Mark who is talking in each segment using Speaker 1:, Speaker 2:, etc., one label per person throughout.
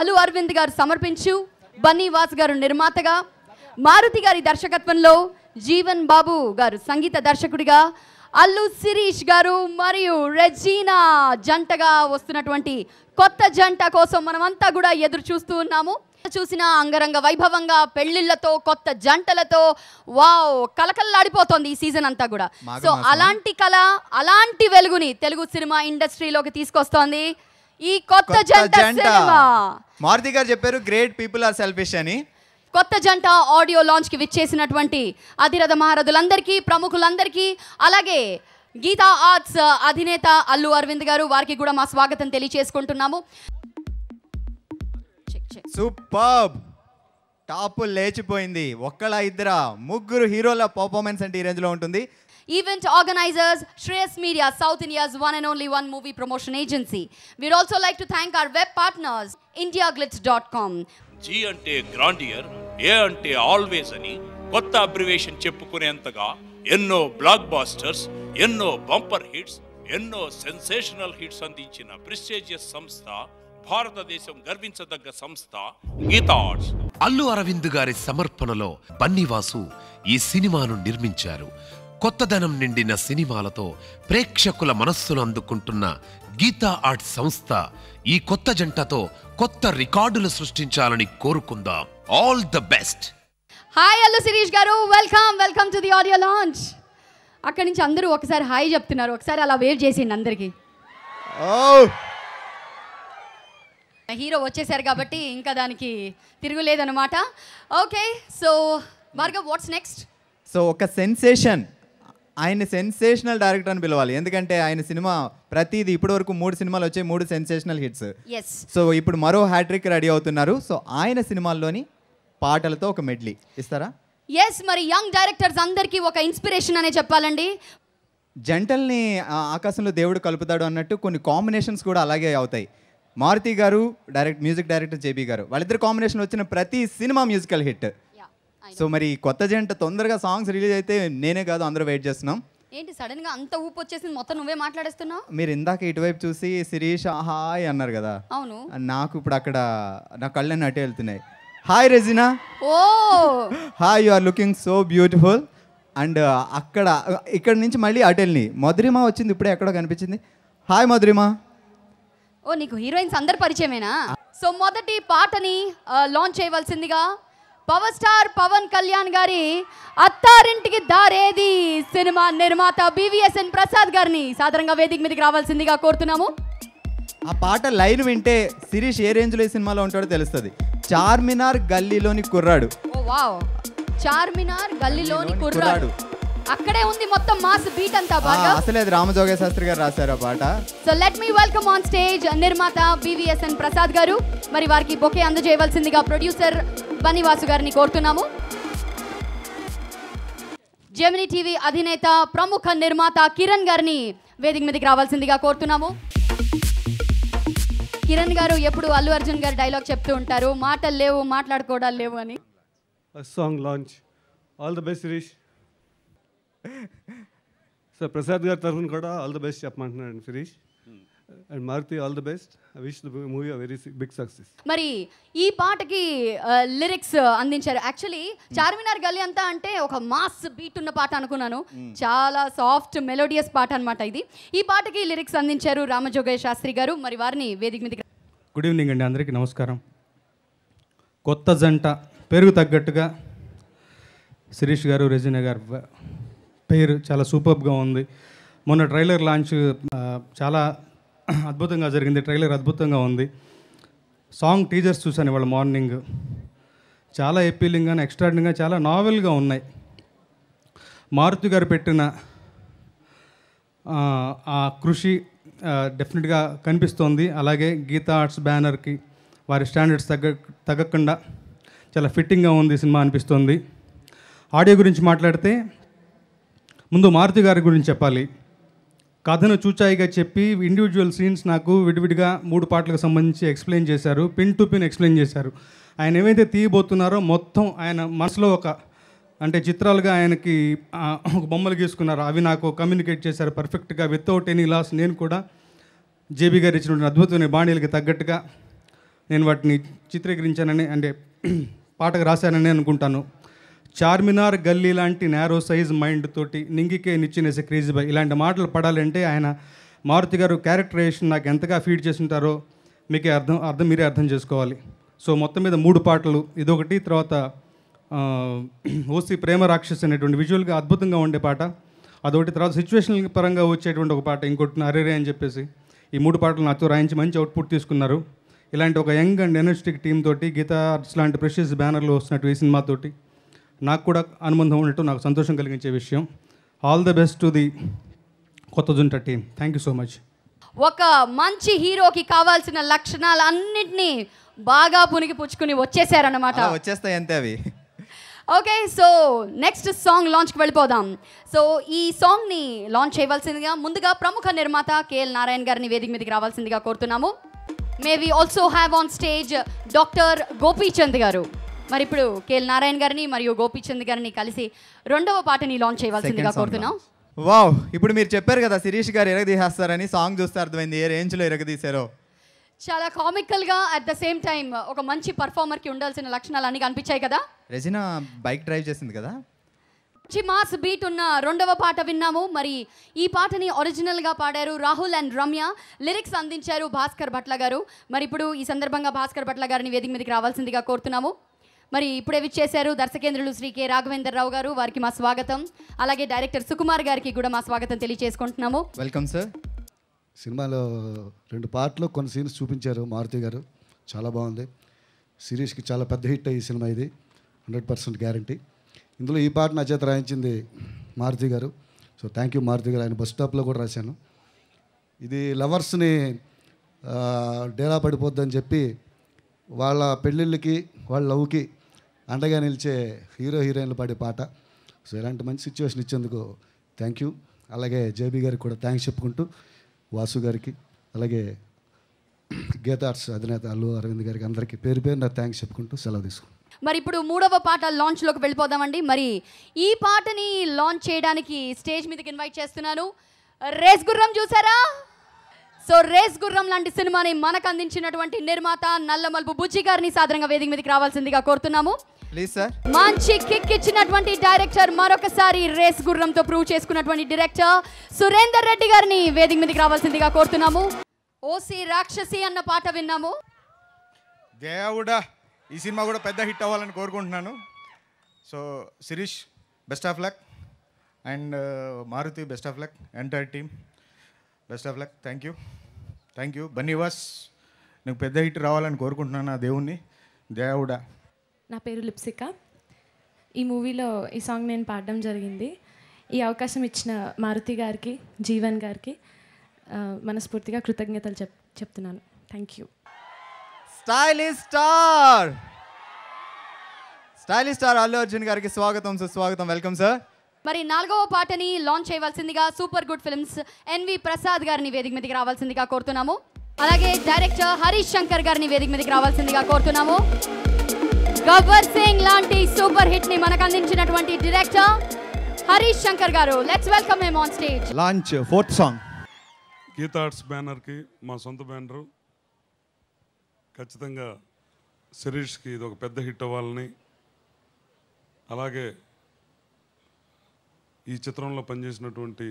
Speaker 1: అలు అరవింద్ గారు సమర్పించు బన్నీవాస్ గారు నిర్మాతగా మారుతి గారి దర్శకత్వంలో జీవన్ బాబు గారు సంగీత దర్శకుడిగా అల్లు శిరీష్ గారు మరియు రెజీనా జంటగా వస్తున్నటువంటి కొత్త జంట కోసం మనమంతా కూడా ఎదురు చూస్తూ ఉన్నాము చూసిన అంగరంగ వైభవంగా పెళ్లిళ్లతో కొత్త జంటలతో వావ్ కలకల్లాడిపోతోంది ఈ సీజన్ అంతా కూడా సో అలాంటి కళ అలాంటి వెలుగుని తెలుగు సినిమా ఇండస్ట్రీలోకి తీసుకొస్తోంది ఈ కొత్త జంట సినిమా
Speaker 2: మారుతి గారు చెప్పారు గ్రేట్ పీపుల్ ఆర్ సెల్ఫిష్ అని
Speaker 1: కొత్త జంట ఆడియో లాంచ్కి విచ్చేసినటువంటి అధిరథ మహారథులందరికీ ప్రముఖులందరికీ అలాగే గీతా ఆర్ట్స్ అధినేత అల్లు అరవింద్ గారు వారికి కూడా మా స్వాగతం తెలియచేసుకుంటున్నాము
Speaker 2: సూపర్ టాప్ లేచిపోయింది ఒక్కలా ఇద్దర ముగ్గురు హీరోల పర్ఫార్మెన్స్ అంటే ఈ రేంజ్లో ఉంటుంది
Speaker 1: event organisers Shreyas media south India's one and only one movie promotion agency movie also like to thank like web thank India web dot com
Speaker 3: జి అంటే గ్రాండియర్ ఏ అంటే ఆల్వేస్ అని కొత్త అబ్రివేషన్ చెప్పుకునేంతగా ఎన్నో బ్లాక్ బాస్టర్స్ ఎన్నో బంపర్ హిట్స్ ఎన్నో sensational hits అందించిన ప్రిస్టేజియస్ సంస్థ భారతదేశం గర్వించదగ్గ సంస్థ గీతా
Speaker 4: అల్లు అరవింద్ గారి సమర్పణలో బన్నివాసు ఈ సినిమాను నిర్మించారు కొత్తదనం నిండిన సినిమాలతో ప్రేక్షకుల మనస్సును అందుకుంటున్న గీతా ఆర్ట్ సంస్థ ఈ కొత్త జంటతో కొత్త రికార్డులు సృష్టించాలని కోరుకుందాం all the best
Speaker 1: hi Allu Sirish గారు welcome welcome to the audio launch అక్కడి నుంచి అందరూ ఒకసారి హాయ్ చెప్తున్నారు ఒకసారి అలా వేవ్ చేసింది అందరికీ హీరో oh. వచ్చేసారు కాబట్టి ఇంకా దానికి తిరుగులేదనమాట ఓకే సో మార్గం వాట్స్ నెక్స్ట్
Speaker 2: సో ఒక సెన్సేషన్ ఆయన సెన్సేషనల్ డైరెక్టర్ అని పిలవాలి ఎందుకంటే ఆయన సినిమా ప్రతిది ఇప్పటి వరకు మూడు సినిమాలు వచ్చే మూడు సెన్సేషనల్ హిట్స్ సో ఇప్పుడు మరో హ్యాట్రిక్ రెడీ అవుతున్నారు సో ఆయన సినిమాల్లోని పాటలతో ఒక మెడ్లీ ఇస్తారా
Speaker 1: ఎస్ మరి యంగ్ డైరెక్టర్స్ అందరికీ ఒక ఇన్స్పిరేషన్ అనే చెప్పాలండి
Speaker 2: జంటల్ని ఆకాశంలో దేవుడు కలుపుతాడు అన్నట్టు కొన్ని కాంబినేషన్స్ కూడా అలాగే అవుతాయి మారుతి గారు డైరెక్ట్ మ్యూజిక్ డైరెక్టర్ జేబీ గారు వాళ్ళిద్దరు కాంబినేషన్ వచ్చిన ప్రతి సినిమా మ్యూజికల్ హిట్ సో మరి కొత్త జంట తొందరగా సాంగ్స్ రిలీజ్ అయితే నేనే కాదు అందరూ వెయిట్ చేస్తున్నాం
Speaker 1: ఏంటి సడన్ గా అంత ఊపు వచ్చేసింది మొత్తం నువ్వే మాట్లాడేస్తున్నావు
Speaker 2: మీరు ఇందాక ఇటువైపు చూసి శిరీష్ హాయ్ అన్నారు కదా అవును నాకు ఇప్పుడు అక్కడ నా కళ్ళని అటు వెళ్తున్నాయి hi Regina oh hi you are looking so beautiful and అక్కడ uh, ఇక్కడ నుంచి మళ్ళీ అటెల్ని మధురిమ వచ్చింది ఇప్పుడే ఎక్కడో కనిపించింది హాయ్ మధురిమా
Speaker 1: ఓ నీకు హీరోయిన్స్ అందరు పరిచయమేనా సో మొదటి పాటని లాంచ్ uh, చేయవలసిందిగా పవర్ స్టార్ పవన్ కళ్యాణ్ గారి అత్తారింటికి దారేది సినిమా నిర్మాత బివిఎస్ఎన్ ప్రసాద్ గారిని సాధారణంగా వేదిక మీదకి రావాల్సిందిగా కోరుతున్నాము
Speaker 2: ఆ పాట లైన్ వింటే శిరీష్ ఏ రేంజ్ లో సినిమాలో ఉంటాడో తెలుస్తుంది చార్మినార్ గల్లీలోని కుర్రాడు
Speaker 1: చార్మినార్ గల్లీలోని కుర్రాడు అక్కడే ఉంది మొత్తం మాస్ బీట్ అంతా బాగా
Speaker 2: అసలే రామజోగే శాస్త్రి గారు రాశారు ఆ పాట
Speaker 1: so let me welcome on stage నిర్మాత బివిఎస్ఎన్ ప్రసాద్ గారు మరి వారికి బొకే అందజేయవలసిందిగా ప్రొడ్యూసర్ బనివాసు గారిని కోరుతున్నాము జెమిని టీవీ అధినేత ప్రముఖ నిర్మాత కిరణ్ గారిని వేదిక మీదకి రావాల్సిందిగా కోరుతున్నాము కిరణ్ గారు ఎప్పుడు అల్లు అర్జున్ గారు డైలాగ్ చెప్తూ ఉంటారు మాటలు లేవు మాట్లాడుకోవడాలు లేవు అని
Speaker 5: song launch all the best Sirish so Prasad గారి తరఫున కూడా ఆల్ ద బెస్ట్ చెప్పమంటున్నాడు Sirish and Maruthi all the best I wish the movie very big success
Speaker 1: మరి ఈ పాటకి లిరిక్స్ uh, uh, అందించారు యాక్చువల్లీ hmm. చార్మినార్ గల్లీ అంతా అంటే ఒక మాస్ బీట్ ఉన్న పాట అనుకున్నాను hmm. చాలా సాఫ్ట్ మెలోడియస్ పాట అనమాట ఇది ఈ పాటకి లిరిక్స్ అందించారు రామజోగయ్య శాస్త్రి గారు మరి వారిని వేదిక మీద
Speaker 3: గుడ్ ఈవినింగ్ అండి అందరికీ నమస్కారం కొత్త జంట పెరుగు తగ్గట్టుగా శిరీష్ గారు రజనీ గారు పేరు చాలా సూపర్గా ఉంది మొన్న ట్రైలర్ లాంచ్ చాలా అద్భుతంగా జరిగింది ట్రైలర్ అద్భుతంగా ఉంది సాంగ్ టీజర్స్ చూశాను ఇవాళ మార్నింగ్ చాలా ఎప్పీలింగ్గా ఎక్స్ట్రాడినరీగా చాలా నావెల్గా ఉన్నాయి మారుతి గారు పెట్టిన ఆ కృషి డెఫినెట్గా కనిపిస్తోంది అలాగే గీతా ఆర్ట్స్ బ్యానర్కి వారి స్టాండర్డ్స్ తగ్గ తగ్గకుండా చాలా ఫిట్టింగ్గా ఉంది సినిమా అనిపిస్తుంది ఆడియో గురించి మాట్లాడితే ముందు మారుతి గారి గురించి చెప్పాలి కథను చూచాయిగా చెప్పి ఇండివిజువల్ సీన్స్ నాకు విడివిడిగా మూడు పాటలకు సంబంధించి ఎక్స్ప్లెయిన్ చేశారు పిన్ టు పిన్ ఎక్స్ప్లెయిన్ చేశారు ఆయన ఏమైతే తీయబోతున్నారో మొత్తం ఆయన మనసులో ఒక అంటే చిత్రాలుగా ఆయనకి ఒక బొమ్మలు గీసుకున్నారు అవి నాకు కమ్యూనికేట్ చేశారు పర్ఫెక్ట్గా వితౌట్ ఎనీ లాస్ నేను కూడా జేబీ గారు ఇచ్చినటువంటి అద్భుతమైన బాణీలకి తగ్గట్టుగా నేను వాటిని చిత్రీకరించానని అంటే పాటకు రాశానని అనుకుంటాను చార్మినార్ గల్లీ లాంటి నేరో సైజ్ మైండ్ తోటి నింగికే నిచ్చినేసే బాయ్ ఇలాంటి మాటలు పడాలంటే ఆయన మారుతి గారు క్యారెక్టరేషన్ నాకు ఎంతగా ఫీడ్ ఉంటారో మీకే అర్థం అర్థం మీరే అర్థం చేసుకోవాలి సో మొత్తం మీద మూడు పాటలు ఇదొకటి తర్వాత ఓసి ప్రేమ రాక్షస్ అనేటువంటి విజువల్గా అద్భుతంగా ఉండే పాట అదొకటి తర్వాత సిచ్యువేషన్ పరంగా వచ్చేటువంటి ఒక పాట ఇంకోటి అరేరే అని చెప్పేసి ఈ మూడు పాటలు నాతో రాయించి మంచి అవుట్పుట్ తీసుకున్నారు ఇలాంటి ఒక యంగ్ అండ్ ఎనర్జెటిక్ టీమ్ తోటి గీతా అర్ట్స్ లాంటి ప్రెషియస్ బ్యానర్లో వస్తున్నట్టు ఈ సినిమాతోటి నాకు కూడా అనుబంధం ఉండటం నాకు సంతోషం కలిగించే విషయం all the best to the కొత్త జుంట team
Speaker 2: thank you so much
Speaker 1: ఒక మంచి హీరోకి కావాల్సిన లక్షణాలు అన్నిటినీ బాగా పునికి పుచ్చుకుని వచ్చేసారనమాట
Speaker 2: వచ్చేస్తాయి అంతే అవి
Speaker 1: ఓకే సో నెక్స్ట్ సాంగ్ లాంచ్కి వెళ్ళిపోదాం సో ఈ సాంగ్ని లాంచ్ చేయవలసిందిగా ముందుగా ప్రముఖ నిర్మాత కేఎల్ నారాయణ గారిని వేదిక మీదకి రావాల్సిందిగా కోరుతున్నాము may we also have on stage doctor Gopichand గారు మరి ఇప్పుడు కేఎల్ నారాయణ గారిని మరియు గోపీచంద్ గారిని కలిసి రెండవ పాటని లాంచ్ చేయవలసిందిగా కోరుతున్నాం
Speaker 2: వావ్ ఇప్పుడు మీరు చెప్పారు కదా శిరీష్ గారు ఇరగదీసేస్తారని సాంగ్ చూస్తే అర్థమైంది ఏ రేంజ్లో ఎరగదీశారో
Speaker 1: చాలా కామికల్గా అట్ ద సేమ్ టైం ఒక మంచి పర్ఫార్మర్ కి ఉండాల్సిన లక్షణాలు అన్నీ కనిపించాయి కదా
Speaker 2: రెజినా బైక్ డ్రైవ్ చేసింది కదా
Speaker 1: మంచి మాస్ బీట్ ఉన్న రెండవ పాట విన్నాము మరి ఈ పాటని ఒరిజినల్గా పాడారు రాహుల్ అండ్ రమ్య లిరిక్స్ అందించారు భాస్కర్ భట్ల గారు మరి ఇప్పుడు ఈ సందర్భంగా భాస్కర్ భట్ల గారిని వేదిక మీదకి రావాల్సిందిగా కోరుతున్నాము మరి ఇప్పుడే విచ్చేశారు దర్శకేంద్రులు శ్రీ కె రావు గారు వారికి మా స్వాగతం అలాగే డైరెక్టర్ సుకుమార్ గారికి కూడా మా స్వాగతం తెలియజేసుకుంటున్నాము
Speaker 2: వెల్కమ్ సార్
Speaker 4: సినిమాలో రెండు పార్ట్లు కొన్ని సీన్స్ చూపించారు మారుతి గారు చాలా బాగుంది సిరీస్కి చాలా పెద్ద హిట్ అయ్యి సినిమా ఇది హండ్రెడ్ పర్సెంట్ గ్యారంటీ ఇందులో ఈ పాట నా చేత రాయించింది మారుతి గారు సో థ్యాంక్ యూ మారుతి గారు ఆయన బస్ స్టాప్లో కూడా రాశాను ఇది లవర్స్ని డేలా పడిపోద్దని చెప్పి వాళ్ళ పెళ్ళిళ్ళకి వాళ్ళ లవ్కి అండగా నిలిచే హీరో హీరోయిన్లు పాడే పాట సో ఇలాంటి మంచి సిచ్యువేషన్ ఇచ్చేందుకు థ్యాంక్ యూ అలాగే జేబీ గారికి కూడా థ్యాంక్స్ చెప్పుకుంటూ వాసు గారికి అలాగే గీత ఆర్ట్స్ అధినేత అల్లు అరవింద్ గారికి అందరికీ పేరు పేరు నా థ్యాంక్స్ చెప్పుకుంటూ సెలవు తీసుకుంటాను
Speaker 1: మరి ఇప్పుడు మూడవ పాట లాంచ్లోకి వెళ్ళిపోదామండి మరి ఈ పాటని లాంచ్ చేయడానికి స్టేజ్ మీదకి ఇన్వైట్ చేస్తున్నాను రేస్ గుర్రం చూసారా సో రేస్ గుర్రం లాంటి సినిమాని మనకు అందించినటువంటి నిర్మాత నల్లమల్పు బుజ్జి గారిని సాధారణంగా వేదిక మీదకి రావాల్సిందిగా కోరుతున్నాము మంచి కిక్ ఇచ్చినటువంటి డైరెక్టర్ మరొకసారి రేస్ గుర్రంతో ప్రూవ్ చేసుకున్నటువంటి డైరెక్టర్ సురేందర్ రెడ్డి గారిని వేదిక మీదకి రావాల్సిందిగా కోరుతున్నాము ఓసి రాక్షసి అన్న పాట విన్నాము
Speaker 3: దేవుడా ఈ సినిమా కూడా పెద్ద హిట్ అవ్వాలని కోరుకుంటున్నాను so Sirish best of luck and uh, Maruthi best of luck entire team best of luck thank you thank you Bunny Vas నాకు పెద్ద హిట్ రావాలని కోరుకుంటున్నాను నా దేవుణ్ణి దేవుడా
Speaker 5: నా పేరు లిప్సిక ఈ మూవీలో ఈ సాంగ్ నేను పాడడం జరిగింది ఈ అవకాశం ఇచ్చిన మారుతి గారికి జీవన్ గారికి మనస్ఫూర్తిగా కృతజ్ఞతలు చెప్ చెప్తున్నాను thank you
Speaker 2: stylish star stylish star Allu Arjun గారికి స్వాగతం సుస్వాగతం వెల్కమ్ సార్
Speaker 1: మరి నాలుగవ పాటని లాంచ్ చేయవలసిందిగా super good films NV Prasad గారిని వేదిక మీదకి రావాల్సిందిగా కోరుతున్నాము అలాగే డైరెక్టర్ హరీష్ శంకర్ గారిని వేదిక మీదకి రావాల్సిందిగా కోరుతున్నాము గబ్బర్ సింగ్ లాంటి సూపర్ హిట్ ని మనకు అందించినటువంటి డైరెక్టర్ హరీష్ శంకర్ గారు let's welcome him on stage
Speaker 4: launch fourth song
Speaker 3: Geetha arts బ్యానర్కి మా సొంత బ్యానర్ ఖచ్చితంగా శిరీష్కి ఇది ఒక పెద్ద హిట్ అవ్వాలని అలాగే ఈ చిత్రంలో పనిచేసినటువంటి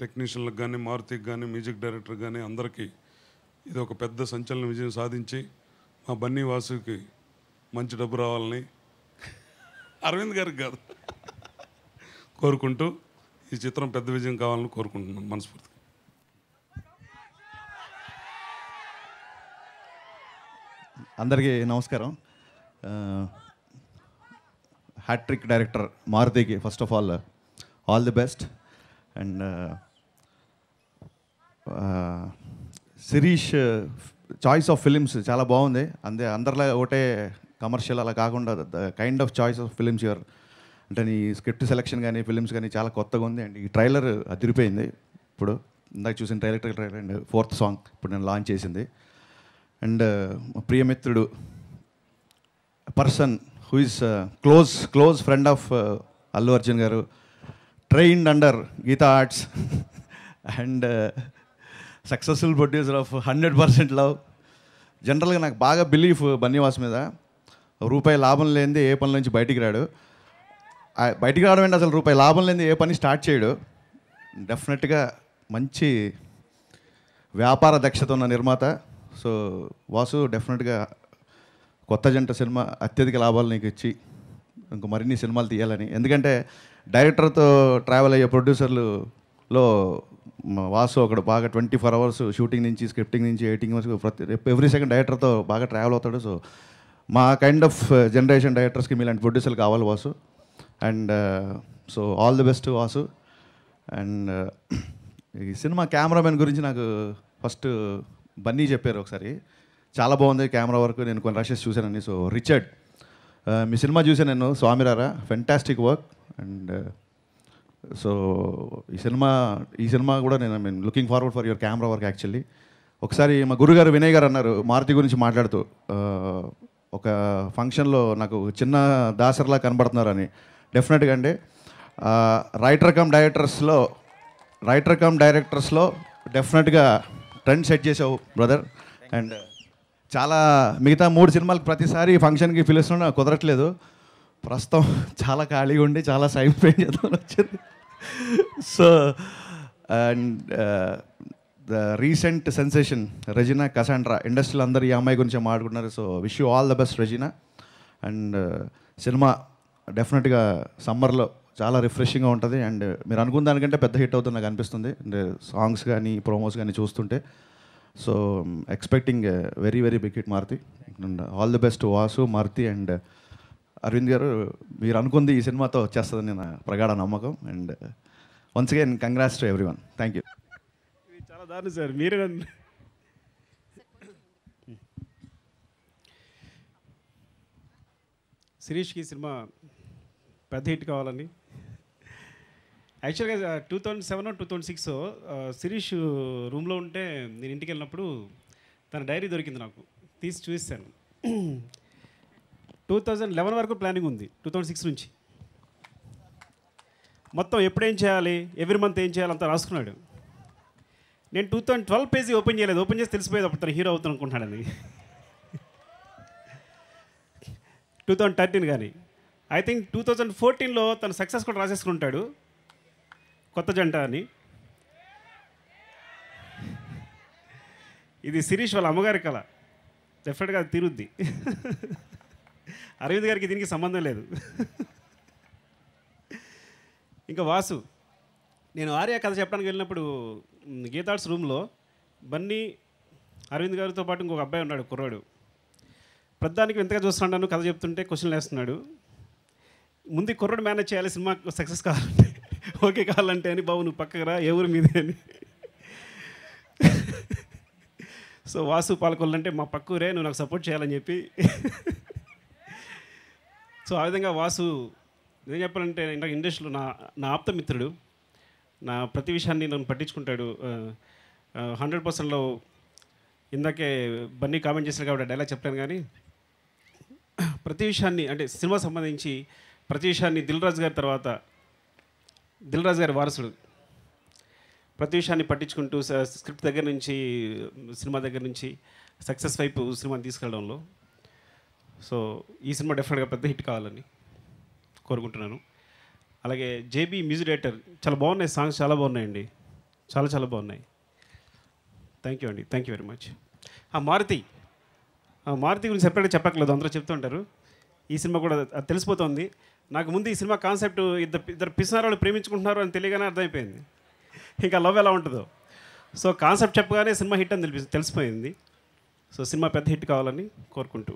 Speaker 3: టెక్నీషియన్లకు కానీ మారుతికి కానీ మ్యూజిక్ డైరెక్టర్ కానీ అందరికీ ఇది ఒక పెద్ద సంచలన విజయం సాధించి మా బన్నీ వాసుకి మంచి డబ్బు రావాలని అరవింద్ గారికి కాదు కోరుకుంటూ ఈ చిత్రం పెద్ద విజయం కావాలని కోరుకుంటున్నాను మనస్ఫూర్తి
Speaker 4: అందరికీ నమస్కారం హ్యాట్రిక్ డైరెక్టర్ మారుతికి first of all all the best and Sirish choice of films చాలా బాగుంది అందే అందరిలా ఒకటే కమర్షియల్ అలా కాకుండా the kind of choice of films your అంటే నీ స్క్రిప్ట్ సెలెక్షన్ కానీ ఫిలిమ్స్ కానీ చాలా కొత్తగా ఉంది అండ్ ఈ ట్రైలర్ అదిరిపోయింది ఇప్పుడు ఇందాక చూసిన trailer trailer and fourth song ఇప్పుడు నేను లాంచ్ చేసింది అండ్ ప్రియమిత్రుడు person who is close close friend of Allu Arjun గారు trained under Geetha arts and successful producer of hundred percent love జనరల్గా నాకు బాగా బిలీఫ్ బన్నీవాస్ మీద రూపాయి లాభం లేనిదే ఏ పని నుంచి బయటికి రాడు బయటికి రావడం ఏంటి అసలు రూపాయి లాభం లేనిదే ఏ పని స్టార్ట్ చేయడు డెఫినెట్గా మంచి వ్యాపార దక్షత ఉన్న నిర్మాత సో వాసు డెఫినెట్గా కొత్త జంట సినిమా అత్యధిక లాభాలు నీకు ఇచ్చి ఇంక మరిన్ని సినిమాలు తీయాలని ఎందుకంటే డైరెక్టర్తో ట్రావెల్ అయ్యే ప్రొడ్యూసర్లులో వాసు అక్కడ బాగా ట్వంటీ ఫోర్ అవర్స్ షూటింగ్ నుంచి స్క్రిప్టింగ్ నుంచి ఎయిటింగ్ వరకు ప్రతి ఎవ్రీ సెకండ్ డైరెక్టర్తో బాగా ట్రావెల్ అవుతాడు సో మా కైండ్ ఆఫ్ జనరేషన్ డైరెక్టర్స్కి మీలాంటి ప్రొడ్యూసర్లు కావాలి Vasu and uh, so all the best Vasu and uh, ఈ సినిమా కెమెరామెన్ గురించి నాకు ఫస్ట్ బన్నీ చెప్పారు ఒకసారి చాలా బాగుంది కెమెరా వరకు నేను కొన్ని రషెస్ చూశానని సో రిచర్డ్ మీ సినిమా చూసి నేను Swamy Ra Ra fantastic work and so ఈ సినిమా ఈ సినిమా కూడా నేను mean looking forward for your camera work actually ఒకసారి మా గురుగారు వినయ్ గారు అన్నారు మారుతి గురించి మాట్లాడుతూ ఒక ఫంక్షన్లో నాకు చిన్న దాసర్లా కనబడుతున్నారని డెఫినెట్గా అండి రైటర్ కమ్ డైరెక్టర్స్లో రైటర్ కమ్ డైరెక్టర్స్లో డెఫినెట్గా ట్రెండ్ సెట్ చేసావు బ్రదర్ అండ్ చాలా మిగతా మూడు సినిమాలకు ప్రతిసారి ఫంక్షన్కి పిలుస్తున్న కుదరట్లేదు ప్రస్తుతం చాలా ఖాళీగా ఉండి చాలా సైమ్ స్పెండ్ వచ్చింది so and the recent sensation Regina Cassandra ఇండస్ట్రీలో అందరు ఈ అమ్మాయి గురించి మాట్లాడుకున్నారు so wish you all the best Regina and సినిమా డెఫినెట్గా సమ్మర్లో చాలా రిఫ్రెషింగ్గా ఉంటుంది అండ్ మీరు అనుకున్న దానికంటే పెద్ద హిట్ అవుతుంది నాకు అనిపిస్తుంది సాంగ్స్ కానీ ప్రోమోస్ కానీ చూస్తుంటే so expecting very very big hit Maruthi and all the best Vasu Maruthi and Aravind గారు మీరు అనుకుంది ఈ సినిమాతో వచ్చేస్తుందని నా ప్రగాఢ నమ్మకం and once again congrats to everyone thank you
Speaker 5: చాలా దారుణం సార్ మీరు శిరీష్కి సినిమా పెద్ద హిట్ కావాలని యాక్చువల్గా two thousand seven two thousand six Sirish రూమ్లో ఉంటే నేను ఇంటికి వెళ్ళినప్పుడు తన డైరీ దొరికింది నాకు తీసి చూపిస్తాను టూ థౌజండ్ లెవెన్ వరకు ప్లానింగ్ ఉంది టూ థౌజండ్ సిక్స్ నుంచి మొత్తం ఎప్పుడేం చేయాలి ఎవ్రీ మంత్ ఏం చేయాలి అంతా రాసుకున్నాడు నేను two thousand twelve page open చేయలేదు ఓపెన్ చేసి తెలిసిపోయేది అప్పుడు తను హీరో అవుతాను అనుకుంటున్నాడని టూ థౌజండ్ థర్టీన్ కానీ ఐ థింక్ టూ థౌజండ్ ఫోర్టీన్లో తను సక్సెస్ కూడా రాసేసుకుంటాడు కొత్త జంట అని ఇది శిరీష్ వాళ్ళ అమ్మగారి కళ డెఫినెట్గా అది తీరుద్ది అరవింద్ గారికి దీనికి సంబంధం లేదు ఇంకా వాసు నేను ఆర్య కథ చెప్పడానికి వెళ్ళినప్పుడు గీతాడ్స్ రూమ్లో బన్నీ అరవింద్ గారితో పాటు ఇంకొక అబ్బాయి ఉన్నాడు కుర్రాడు ప్రధానికి ఎంతగా చూస్తున్నాను కథ చెప్తుంటే క్వశ్చన్లు వేస్తున్నాడు ముందు కుర్రాడు మేనేజ్ చేయాలి సినిమా సక్సెస్ కావాలంటే ఓకే కావాలంటే అని బాబు నువ్వు పక్కకు రా ఎవరి మీదే అని సో వాసు పాలకొల్లంటే మా పక్క ఊరే నువ్వు నాకు సపోర్ట్ చేయాలని చెప్పి సో ఆ విధంగా వాసు ఏం చెప్పాలంటే నాకు ఇండస్ట్రీలో నా నా ఆప్తమిత్రుడు నా ప్రతి విషయాన్ని నన్ను పట్టించుకుంటాడు హండ్రెడ్ పర్సెంట్లో ఇందాకే బన్నీ కామెంట్ చేశారు కాబట్టి డైలాగ్ చెప్పాను కానీ ప్రతి విషయాన్ని అంటే సినిమా సంబంధించి ప్రతి విషయాన్ని దిల్ రాజు గారి తర్వాత దిల్రాజు గారి వారసుడు ప్రతి విషయాన్ని పట్టించుకుంటూ స్క్రిప్ట్ దగ్గర నుంచి సినిమా దగ్గర నుంచి సక్సెస్ వైపు సినిమాని తీసుకెళ్ళడంలో సో ఈ సినిమా డెఫినెట్గా పెద్ద హిట్ కావాలని కోరుకుంటున్నాను అలాగే జేబీ మ్యూజిక్ డైరెక్టర్ చాలా బాగున్నాయి సాంగ్స్ చాలా బాగున్నాయండి చాలా చాలా బాగున్నాయి థ్యాంక్ యూ అండి thank you very much Maruti Maruti గురించి సెపరేట్గా చెప్పక్కర్లేదు అందరూ చెప్తుంటారు ఈ సినిమా కూడా తెలిసిపోతుంది నాకు ముందు ఈ సినిమా కాన్సెప్ట్ ఇద్దరు ఇద్దరు పిసినారాలు ప్రేమించుకుంటున్నారు అని తెలియగానే అర్థమైపోయింది ఇంకా లవ్ ఎలా ఉంటుందో సో కాన్సెప్ట్ చెప్పగానే సినిమా హిట్ అని తెలిపి తెలిసిపోయింది సో సినిమా పెద్ద హిట్ కావాలని కోరుకుంటూ